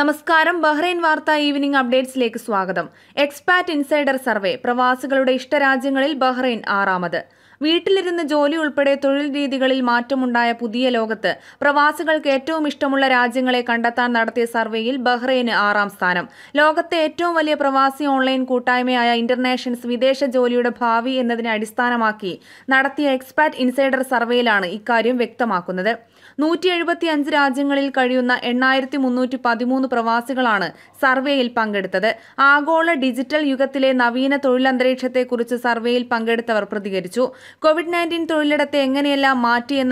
നമസ്കാരം ബഹ്റൈൻ വാർത്ത ഈവനിംഗ് അപ്ഡേറ്റ്സിലേക്ക് സ്വാഗതം എക്സ്പാറ്റ് ഇൻസൈഡർ സർവേ പ്രവാസികളുടെ ഇഷ്ടരാജ്യങ്ങളിൽ ബഹ്റൈൻ ആറാമത് വീട്ടിലിരുന്ന് ജോലി ഉൾപ്പെടെ തൊഴിൽ രീതികളിൽ മാറ്റമുണ്ടായ പുതിയ ലോകത്ത് പ്രവാസികൾക്ക് ഏറ്റവും ഇഷ്ടമുള്ള രാജ്യങ്ങളെ കണ്ടെത്താൻ നടത്തിയ സർവേയിൽ ബഹ്റൈന് ആറാം സ്ഥാനം ലോകത്തെ ഏറ്റവും വലിയ പ്രവാസി ഓൺലൈൻ കൂട്ടായ്മയായ ഇന്റർനാഷൻസ് വിദേശ ജോലിയുടെ ഭാവി എന്നതിനെ അടിസ്ഥാനമാക്കി നടത്തിയ എക്സ്പാറ്റ് ഇൻസൈഡർ സർവേയിലാണ് ഇക്കാര്യം വ്യക്തമാക്കുന്നത് നൂറ്റി എഴുപത്തി അഞ്ച് രാജ്യങ്ങളിൽ കഴിയുന്ന എണ്ണായിരത്തി മുന്നൂറ്റി പതിമൂന്ന് പ്രവാസികളാണ് സർവേയിൽ പങ്കെടുത്തത് ആഗോള ഡിജിറ്റൽ യുഗത്തിലെ നവീന തൊഴിലന്തരീക്ഷത്തെക്കുറിച്ച് സർവേയിൽ പങ്കെടുത്തവർ പ്രതികരിച്ചു കോവിഡ് നയൻറ്റീൻ തൊഴിലിടത്തെ എങ്ങനെയെല്ലാം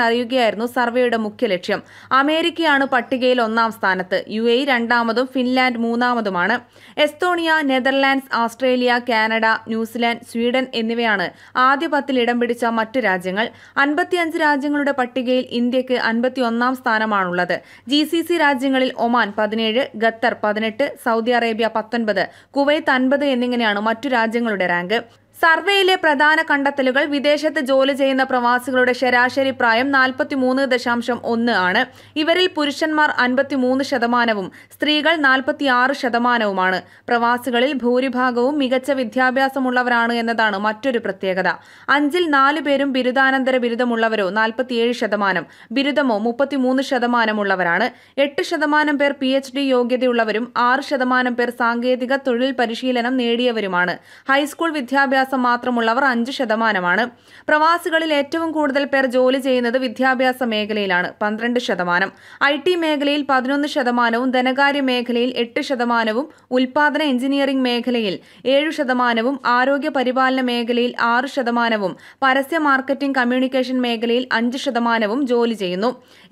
അറിയുകയായിരുന്നു സർവേയുടെ മുഖ്യ ലക്ഷ്യം അമേരിക്കയാണ് പട്ടികയിൽ ഒന്നാം സ്ഥാനത്ത് യു എ രണ്ടാമതും ഫിൻലാൻഡ് മൂന്നാമതുമാണ് Estonia Netherlands Australia Canada New Zealand Sweden എന്നിവയാണ് ആദ്യ പത്തിൽ ഇടം പിടിച്ച മറ്റു രാജ്യങ്ങൾ അൻപത്തിയഞ്ച് രാജ്യങ്ങളുടെ പട്ടികയിൽ ഇന്ത്യക്ക് അൻപത്തിയൊന്നാം സ്ഥാനമാണുള്ളത് ജി സി സി രാജ്യങ്ങളിൽ ഒമാൻ പതിനേഴ് ഖത്തർ പതിനെട്ട് സൗദി അറേബ്യ പത്തൊൻപത് കുവൈത്ത് അൻപത് എന്നിങ്ങനെയാണ് മറ്റു രാജ്യങ്ങളുടെ റാങ്ക് സർവേയിലെ പ്രധാന കണ്ടെത്തലുകൾ വിദേശത്ത് ജോലി ചെയ്യുന്ന പ്രവാസികളുടെ ശരാശരി പ്രായം നാൽപ്പത്തിമൂന്ന് ദശാംശം ഒന്ന് ആണ് ഇവരിൽ പുരുഷന്മാർ അൻപത്തിമൂന്ന് ശതമാനവും സ്ത്രീകൾ നാൽപ്പത്തിയാറ് ശതമാനവുമാണ് പ്രവാസികളിൽ ഭൂരിഭാഗവും മികച്ച വിദ്യാഭ്യാസമുള്ളവരാണ് എന്നതാണ് മറ്റൊരു പ്രത്യേകത അഞ്ചിൽ നാല് പേരും ബിരുദാനന്തര ബിരുദമുള്ളവരോ നാൽപ്പത്തിയേഴ് ശതമാനം ബിരുദമോ മുപ്പത്തിമൂന്ന് ശതമാനമുള്ളവരാണ് എട്ട് ശതമാനം പേർ പി എച്ച് ഡി യോഗ്യതയുള്ളവരും ആറ് ശതമാനം പേർ സാങ്കേതിക തൊഴിൽ പരിശീലനം നേടിയവരുമാണ് ഹൈസ്കൂൾ വിദ്യാഭ്യാസം വിദ്യാഭ്യാസം മാത്രമുള്ളവർ അഞ്ച് ശതമാനമാണ് പ്രവാസികളിൽ ഏറ്റവും കൂടുതൽ പേർ ജോലി ചെയ്യുന്നത് വിദ്യാഭ്യാസ മേഖലയിലാണ് പന്ത്രണ്ട് ശതമാനം ഐ ടി മേഖലയിൽ പതിനൊന്ന് ശതമാനവും ധനകാര്യ മേഖലയിൽ എട്ട് ശതമാനവും ഉൽപാദന എഞ്ചിനീയറിംഗ് മേഖലയിൽ ഏഴ് ശതമാനവും ആരോഗ്യ പരിപാലന മേഖലയിൽ ആറ് ശതമാനവും പരസ്യ മാർക്കറ്റിംഗ് കമ്മ്യൂണിക്കേഷൻ മേഖലയിൽ അഞ്ച് ശതമാനവും ജോലി ചെയ്യുന്നു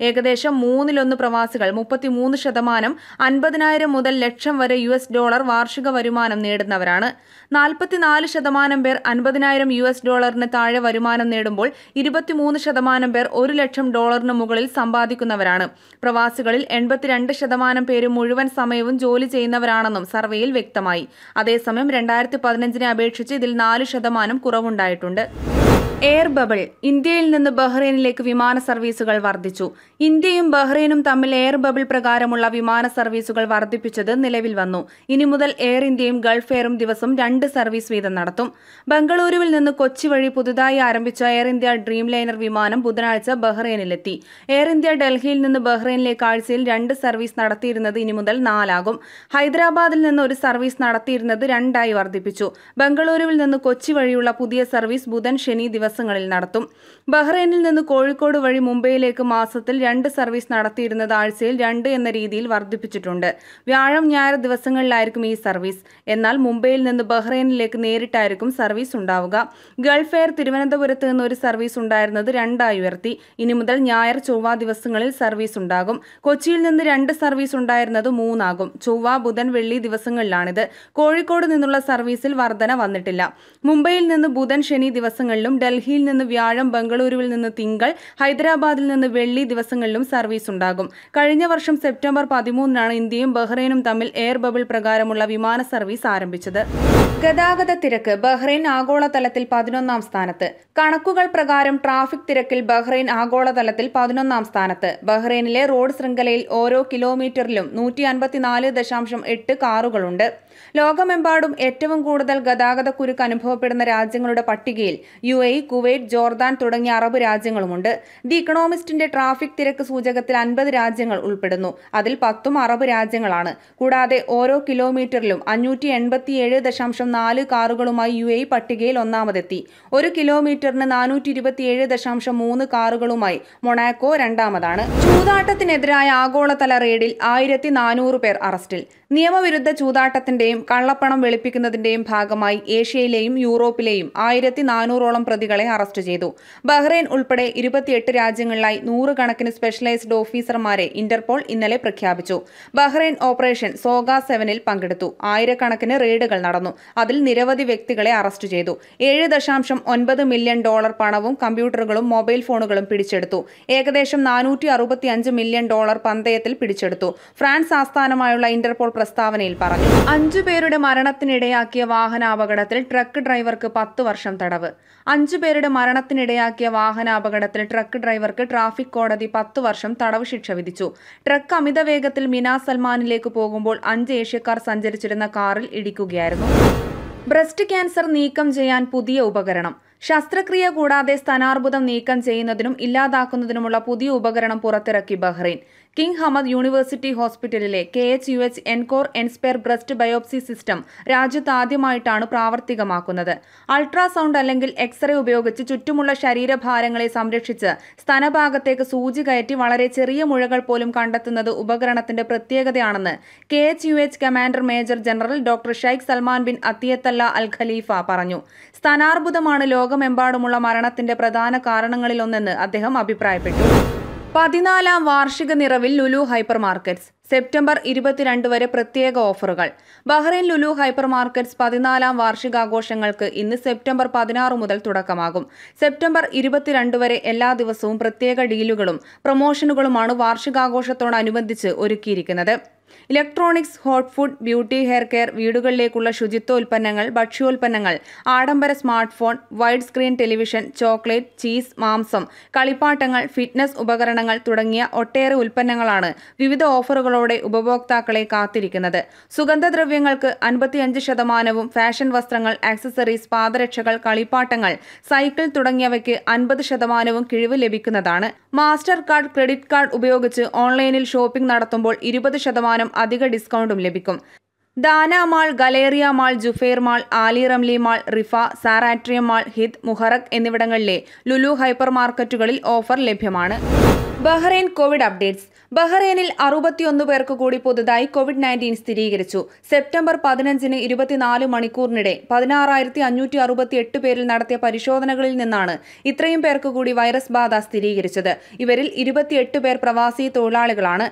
ഏകദേശം മൂന്നിലൊന്ന് പ്രവാസികൾ മുപ്പത്തിമൂന്ന് ശതമാനം അൻപതിനായിരം മുതൽ ലക്ഷം വരെ യു എസ് ഡോളർ വാർഷിക വരുമാനം നേടുന്നവരാണ് നാൽപ്പത്തിനാല് ശതമാനം പേർ അൻപതിനായിരം യു എസ് ഡോളറിന് താഴെ വരുമാനം നേടുമ്പോൾ ഇരുപത്തിമൂന്ന് ശതമാനം പേർ ഒരു ലക്ഷം ഡോളറിന് മുകളിൽ സമ്പാദിക്കുന്നവരാണ് പ്രവാസികളിൽ എൺപത്തിരണ്ട് ശതമാനം പേരും മുഴുവൻ സമയവും ജോലി ചെയ്യുന്നവരാണെന്നും സർവേയിൽ വ്യക്തമായി അതേസമയം രണ്ടായിരത്തി പതിനഞ്ചിനെ അപേക്ഷിച്ച് ഇതിൽ നാല് ശതമാനം കുറവുണ്ടായിട്ടുണ്ട് എയർ ബബിൾ ഇന്ത്യയിൽ നിന്ന് ബഹ്റൈനിലേക്ക് വിമാന സർവീസുകൾ വർദ്ധിച്ചു ഇന്ത്യയും ബഹ്റൈനും തമ്മിൽ എയർ ബബിൾ പ്രകാരമുള്ള വിമാന സർവീസുകൾ വർദ്ധിപ്പിച്ചത് നിലവിൽ വന്നു ഇനി മുതൽ എയർ ഇന്ത്യയും ഗൾഫ് എയറും ദിവസം രണ്ട് സർവീസ് വീതം നടത്തും ബംഗളൂരുവിൽ നിന്ന് കൊച്ചി വഴി പുതുതായി ആരംഭിച്ച എയർ ഇന്ത്യ ഡ്രീം ലൈനർ വിമാനം ബുധനാഴ്ച ബഹ്റൈനിലെത്തി എയർ ഇന്ത്യ ഡൽഹിയിൽ നിന്ന് ബഹ്റൈനിലേക്ക് ആഴ്ചയിൽ രണ്ട് സർവീസ് നടത്തിയിരുന്നത് ഇനി മുതൽ നാലാകും ഹൈദരാബാദിൽ നിന്ന് ഒരു സർവീസ് നടത്തിയിരുന്നത് രണ്ടായി വർദ്ധിപ്പിച്ചു ബംഗളൂരുവിൽ നിന്ന് കൊച്ചി വഴിയുള്ള പുതിയ സർവീസ് ബുധൻ ശനി ദിവസങ്ങളിൽ നടത്തും ബഹ്റൈനിൽ നിന്ന് കോഴിക്കോട് വഴി മുംബൈയിലേക്ക് മാസത്തിൽ രണ്ട് സർവീസ് നടത്തിയിരുന്നത് ആഴ്ചയിൽ രണ്ട് എന്ന രീതിയിൽ വർദ്ധിപ്പിച്ചിട്ടുണ്ട് വ്യാഴം ഞായർ ദിവസങ്ങളിലായിരിക്കും ഈ സർവീസ് എന്നാൽ മുംബൈയിൽ നിന്ന് ബഹ്റൈനിലേക്ക് നേരിട്ടായിരിക്കും സർവീസ് ഉണ്ടാവുക ഗൾഫ് എയർ തിരുവനന്തപുരത്ത് നിന്ന് ഒരു സർവീസ് ഉണ്ടായിരുന്നത് രണ്ടായി ഉയർത്തി ഇനി മുതൽ ഞായർ ചൊവ്വ ദിവസങ്ങളിൽ സർവീസ് ഉണ്ടാകും കൊച്ചിയിൽ നിന്ന് രണ്ട് സർവീസ് ഉണ്ടായിരുന്നത് മൂന്നാകും ചൊവ്വ ബുധൻ വെള്ളി ദിവസങ്ങളിലാണിത് കോഴിക്കോട് നിന്നുള്ള സർവീസിൽ വർധന വന്നിട്ടില്ല മുംബൈയിൽ നിന്ന് ബുധൻ ശനി ദിവസങ്ങളിലും ഡൽഹിയിൽ നിന്ന് വ്യാഴം ബംഗളൂരുവിൽ നിന്ന് തിങ്കൾ ഹൈദരാബാദിൽ നിന്ന് വെള്ളി ദിവസങ്ങളിലും സർവീസ് ഉണ്ടാകും കഴിഞ്ഞ വർഷം സെപ്റ്റംബർ പതിമൂന്നിനാണ് ഇന്ത്യയും ബഹ്റൈനും തമ്മിൽ എയർ ബബിൾ പ്രകാരമുള്ള വിമാന സർവീസ് ആരംഭിച്ചത് ഗതാഗത തിരക്ക് ബഹ്റൈൻ ബഹ്റൈൻ ആഗോളതലത്തിൽ പതിനൊന്നാം സ്ഥാനത്ത് കണക്കുകൾ പ്രകാരം ട്രാഫിക് തിരക്കിൽ ബഹ്റൈൻ ആഗോളതലത്തിൽ പതിനൊന്നാം സ്ഥാനത്ത് ബഹ്റൈനിലെ റോഡ് ശൃംഖലയിൽ ഓരോ കിലോമീറ്ററിലും നൂറ്റി അൻപത്തിനാല് ദശാംശം എട്ട് കാറുകളുണ്ട് ലോകമെമ്പാടും ഏറ്റവും കൂടുതൽ ഗതാഗത കുരുക്ക് അനുഭവപ്പെടുന്ന രാജ്യങ്ങളുടെ പട്ടികയിൽ യു എ കുവൈറ്റ് ജോർദാൻ തുടങ്ങിയ അറബ് രാജ്യങ്ങളുമുണ്ട് ദി ഇക്കണോമിസ്റ്റിന്റെ ട്രാഫിക് തിരക്ക് സൂചകത്തിൽ അൻപത് രാജ്യങ്ങൾ ഉൾപ്പെടുന്നു അതിൽ പത്തും അറബ് രാജ്യങ്ങളാണ് കൂടാതെ ഓരോ കിലോമീറ്ററിലും അഞ്ഞൂറ്റി എൺപത്തിയേഴ് ദശാംശം നാല് കാറുകളുമായി യു എ പട്ടികയിൽ ഒന്നാമതെത്തി ഒരു കിലോമീറ്ററിന് നാനൂറ്റി ഇരുപത്തിയേഴ് ദശാംശം മൂന്ന് കാറുകളുമായി മൊണാക്കോ രണ്ടാമതാണ് ചൂതാട്ടത്തിനെതിരായ ആഗോളതല റെയ്ഡിൽ ആയിരത്തി നാനൂറ് പേർ അറസ്റ്റിൽ നിയമവിരുദ്ധ ചൂതാട്ടത്തിന്റെ തട്ടിപ്പിന്റെയും കള്ളപ്പണം വെളുപ്പിക്കുന്നതിന്റെയും ഭാഗമായി ഏഷ്യയിലെയും യൂറോപ്പിലെയും ആയിരത്തി നാനൂറോളം പ്രതികളെ അറസ്റ്റ് ചെയ്തു ബഹ്റൈൻ ഉൾപ്പെടെ ഇരുപത്തിയെട്ട് രാജ്യങ്ങളിലായി നൂറുകണക്കിന് സ്പെഷ്യലൈസ്ഡ് ഓഫീസർമാരെ ഇന്റർപോൾ ഇന്നലെ പ്രഖ്യാപിച്ചു ബഹ്റൈൻ ഓപ്പറേഷൻ സോഗ സെവനിൽ പങ്കെടുത്തു ആയിരക്കണക്കിന് റെയ്ഡുകൾ നടന്നു അതിൽ നിരവധി വ്യക്തികളെ അറസ്റ്റ് ചെയ്തു ഏഴ് ദശാംശം ഒൻപത് മില്യൺ ഡോളർ പണവും കമ്പ്യൂട്ടറുകളും മൊബൈൽ ഫോണുകളും പിടിച്ചെടുത്തു ഏകദേശം നാനൂറ്റി അറുപത്തി അഞ്ച് മില്യൺ ഡോളർ പന്തയത്തിൽ പിടിച്ചെടുത്തു ഫ്രാൻസ് ആസ്ഥാനമായുള്ള ഇന്റർപോൾ പ്രസ്താവനയിൽ പറഞ്ഞു അഞ്ചു പേരുടെ മരണത്തിനിടയാക്കിയ വാഹനാപകടത്തിൽ ട്രക്ക് ഡ്രൈവർക്ക് പത്ത് വർഷം തടവ് അഞ്ചു പേരുടെ മരണത്തിനിടയാക്കിയ വാഹനാപകടത്തിൽ ട്രക്ക് ഡ്രൈവർക്ക് ട്രാഫിക് കോടതി പത്ത് വർഷം തടവ് ശിക്ഷ വിധിച്ചു ട്രക്ക് അമിത വേഗത്തിൽ മിനാ സൽമാനിലേക്ക് പോകുമ്പോൾ അഞ്ച് ഏഷ്യക്കാർ സഞ്ചരിച്ചിരുന്ന കാറിൽ ഇടിക്കുകയായിരുന്നു ബ്രസ്റ്റ് ക്യാൻസർ നീക്കം ചെയ്യാൻ പുതിയ ഉപകരണം ശസ്ത്രക്രിയ കൂടാതെ സ്ഥാനാർബുദം നീക്കം ചെയ്യുന്നതിനും ഇല്ലാതാക്കുന്നതിനുമുള്ള പുതിയ ഉപകരണം പുറത്തിറക്കി ബഹ്റൈൻ കിങ് ഹമദ് യൂണിവേഴ്സിറ്റി ഹോസ്പിറ്റലിലെ K H U H EnCor Enspire breast biopsy system രാജ്യത്ത് ആദ്യമായിട്ടാണ് പ്രാവർത്തികമാക്കുന്നത് അൾട്രാസൗണ്ട് അല്ലെങ്കിൽ എക്സ്റേ ഉപയോഗിച്ച് ചുറ്റുമുള്ള ശരീരഭാരങ്ങളെ സംരക്ഷിച്ച് സ്തനഭാഗത്തേക്ക് സൂചി കയറ്റി വളരെ ചെറിയ മുഴകൾ പോലും കണ്ടെത്തുന്നത് ഉപകരണത്തിന്റെ പ്രത്യേകതയാണെന്ന് K H U H commander major general doctor Sheikh Salman bin Attiyatallah Al Khalifa പറഞ്ഞു സ്തനാർബുദമാണ് ലോകമെമ്പാടുമുള്ള മരണത്തിന്റെ പ്രധാന കാരണങ്ങളിലൊന്നെന്ന് അദ്ദേഹം അഭിപ്രായപ്പെട്ടു പതിനാലാം വാർഷിക നിറവിൽ ലുലു ഹൈപ്പർ മാർക്കറ്റ്സ് സെപ്റ്റംബർ ഇരുപത്തിരണ്ട് വരെ പ്രത്യേക ഓഫറുകൾ ബഹ്റൈൻ ലുലു ഹൈപ്പർ മാർക്കറ്റ്സ് പതിനാലാം വാർഷികാഘോഷങ്ങൾക്ക് ഇന്ന് സെപ്റ്റംബർ പതിനാറ് മുതൽ തുടക്കമാകും സെപ്റ്റംബർ ഇരുപത്തിരണ്ട് വരെ എല്ലാ ദിവസവും പ്രത്യേക ഡീലുകളും പ്രൊമോഷനുകളുമാണ് വാർഷികാഘോഷത്തോടനുബന്ധിച്ച് ഒരുക്കിയിരിക്കുന്നത് electronics hot food beauty hair care വീടുകളിലേക്കുള്ള ശുചിത്വ ഉൽപ്പന്നങ്ങൾ ഭക്ഷ്യോൽപ്പന്നങ്ങൾ ആഡംബര smart phone wide screen television chocolate cheese മാംസം കളിപ്പാട്ടങ്ങൾ ഫിറ്റ്നസ് ഉപകരണങ്ങൾ തുടങ്ങിയ ഒട്ടേറെ ഉൽപ്പന്നങ്ങളാണ് വിവിധ ഓഫറുകളോടെ ഉപഭോക്താക്കളെ കാത്തിരിക്കുന്നത് സുഗന്ധദ്രവ്യങ്ങൾക്ക് അൻപത്തിയഞ്ച് ശതമാനവും ഫാഷൻ വസ്ത്രങ്ങൾ ആക്സസറീസ് പാദരക്ഷകൾ കളിപ്പാട്ടങ്ങൾ സൈക്കിൾ തുടങ്ങിയവയ്ക്ക് അൻപത് ശതമാനവും കിഴിവ് ലഭിക്കുന്നതാണ് മാസ്റ്റർ കാർഡ് ക്രെഡിറ്റ് കാർഡ് ഉപയോഗിച്ച് ഓൺലൈനിൽ ഷോപ്പിംഗ് നടത്തുമ്പോൾ ഇരുപത് ശതമാനം അധിക ഡിസ്കൗണ്ടും ലഭിക്കും Dana Mall Galleria Mall Juffair Mall Aali Ramli Mall Riffa Saar Atrium Mall Hidd Muharraq എന്നിവിടങ്ങളിലെ ലുലു ഹൈപ്പർ മാർക്കറ്റുകളിൽ ഓഫർ ലഭ്യമാണ് ബഹ്റൈൻ കോവിഡ് അപ്ഡേറ്റ്സ് ബഹ്റൈനിൽ അറുപത്തിയൊന്ന് പേർക്ക് കൂടി പുതുതായി കോവിഡ് നയൻറ്റീൻ സ്ഥിരീകരിച്ചു സെപ്റ്റംബർ പതിനഞ്ചിന് ഇരുപത്തിനാല് മണിക്കൂറിനിടെ പതിനാറായിരത്തി അഞ്ഞൂറ്റി അറുപത്തി എട്ട് പേരിൽ നടത്തിയ പരിശോധനകളിൽ നിന്നാണ് ഇത്രയും പേർക്ക് കൂടി വൈറസ് ബാധ സ്ഥിരീകരിച്ചത് ഇവരിൽ ഇരുപത്തിയെട്ട് പേർ പ്രവാസി തൊഴിലാളികളാണ്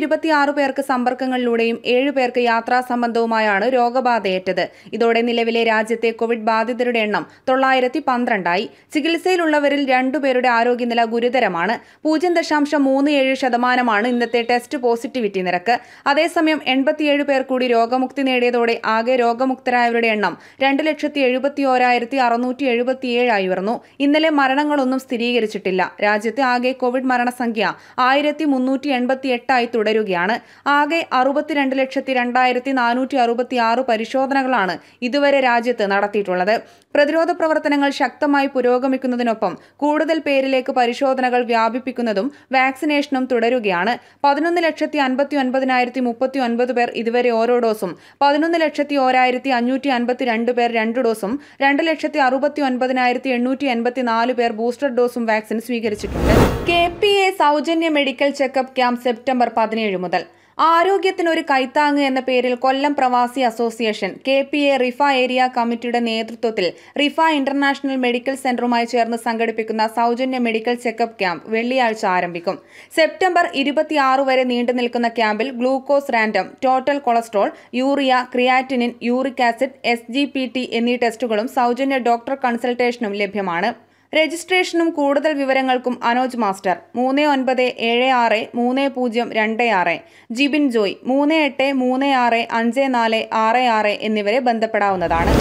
ഇരുപത്തിയാറ് പേർക്ക് സമ്പർക്കങ്ങളിലൂടെയും ഏഴ് പേർക്ക് യാത്രാ സംബന്ധവുമായാണ് രോഗബാധയേറ്റത് ഇതോടെ നിലവിലെ രാജ്യത്തെ കോവിഡ് ബാധിതരുടെ എണ്ണം തൊള്ളായിരത്തി പന്ത്രണ്ടായി ചികിത്സയിലുള്ളവരിൽ രണ്ടുപേരുടെ ആരോഗ്യനില ഗുരുതരമാണ് പൂജ്യം ദശാംശം മൂന്ന് ഏഴ് ശതമാനമാണ് ഇന്നത്തെ ടെസ്റ്റ് പോസിറ്റിവിറ്റി നിരക്ക് അതേസമയം എൺപത്തിയേഴ് പേർ കൂടി രോഗമുക്തി നേടിയതോടെ ആകെ രോഗമുക്തരായവരുടെ എണ്ണം രണ്ട് ലക്ഷത്തി എഴുപത്തി ഓരായിരത്തി അറുന്നൂറ്റി എഴുപത്തിയേഴായി ഉയർന്നു ഇന്നലെ മരണങ്ങളൊന്നും സ്ഥിരീകരിച്ചിട്ടില്ല രാജ്യത്ത് ആകെ കോവിഡ് മരണസംഖ്യ ആയിരത്തി മുന്നൂറ്റി എൺപത്തി എട്ടായി തുടരുകയാണ് ആകെ അറുപത്തിരണ്ട് ലക്ഷത്തി രണ്ടായിരത്തി നാനൂറ്റി അറുപത്തി ആറ് പരിശോധനകളാണ് ഇതുവരെ രാജ്യത്ത് നടത്തിയിട്ടുള്ളത് പ്രതിരോധ പ്രവർത്തനങ്ങൾ ശക്തമായി പുരോഗമിക്കുന്നതിനൊപ്പം കൂടുതൽ പേരിലേക്ക് പരിശോധനകൾ വ്യാപിപ്പിക്കുന്നതും വാക്സിനേഷനും തുടരുകയാണ് പതിനൊന്ന് ലക്ഷത്തി അൻപത്തി ഒൻപതിനായിരത്തി മുപ്പത്തി ഒൻപത് പേർ ഇതുവരെ ഓരോ ഡോസും പതിനൊന്ന് ലക്ഷത്തി ഓരായിരത്തി അഞ്ഞൂറ്റി അൻപത്തി രണ്ട് പേർ രണ്ട് ഡോസും രണ്ട് ലക്ഷത്തി അറുപത്തി ഒൻപതിനായിരത്തി എണ്ണൂറ്റി എൺപത്തി നാല് പേർ ബൂസ്റ്റർ ഡോസും വാക്സിൻ സ്വീകരിച്ചിട്ടുണ്ട് കെ പി എ സൗജന്യ മെഡിക്കൽ ചെക്കപ്പ് ക്യാമ്പ് സെപ്റ്റംബർ പതിനേഴ് മുതൽ ആരോഗ്യത്തിനൊരു കൈത്താങ് എന്ന പേരിൽ Kollam Pravasi association K P A Riffa area കമ്മിറ്റിയുടെ നേതൃത്വത്തിൽ റിഫ ഇന്റർനാഷണൽ മെഡിക്കൽ സെന്ററുമായി ചേർന്ന് സംഘടിപ്പിക്കുന്ന സൗജന്യ മെഡിക്കൽ ചെക്കപ്പ് ക്യാമ്പ് വെള്ളിയാഴ്ച ആരംഭിക്കും സെപ്റ്റംബർ ഇരുപത്തിയാറ് വരെ നീണ്ടു നിൽക്കുന്ന ക്യാമ്പിൽ glucose random total cholesterol urea creatinine uric acid S എന്നീ ടെസ്റ്റുകളും സൗജന്യ ഡോക്ടർ കൺസൾട്ടേഷനും ലഭ്യമാണ് രജിസ്ട്രേഷനും കൂടുതൽ വിവരങ്ങൾക്കും അനോജ് മാസ്റ്റർ മൂന്ന് ഒൻപത് ഏഴ് ആറ് മൂന്ന് പൂജ്യം രണ്ട് ആറ് ജിബിൻ ജോയ് മൂന്ന് എട്ട് മൂന്ന് ആറ് അഞ്ച് നാല് ആറ് ആറ് എന്നിവരെ ബന്ധപ്പെടാവുന്നതാണ്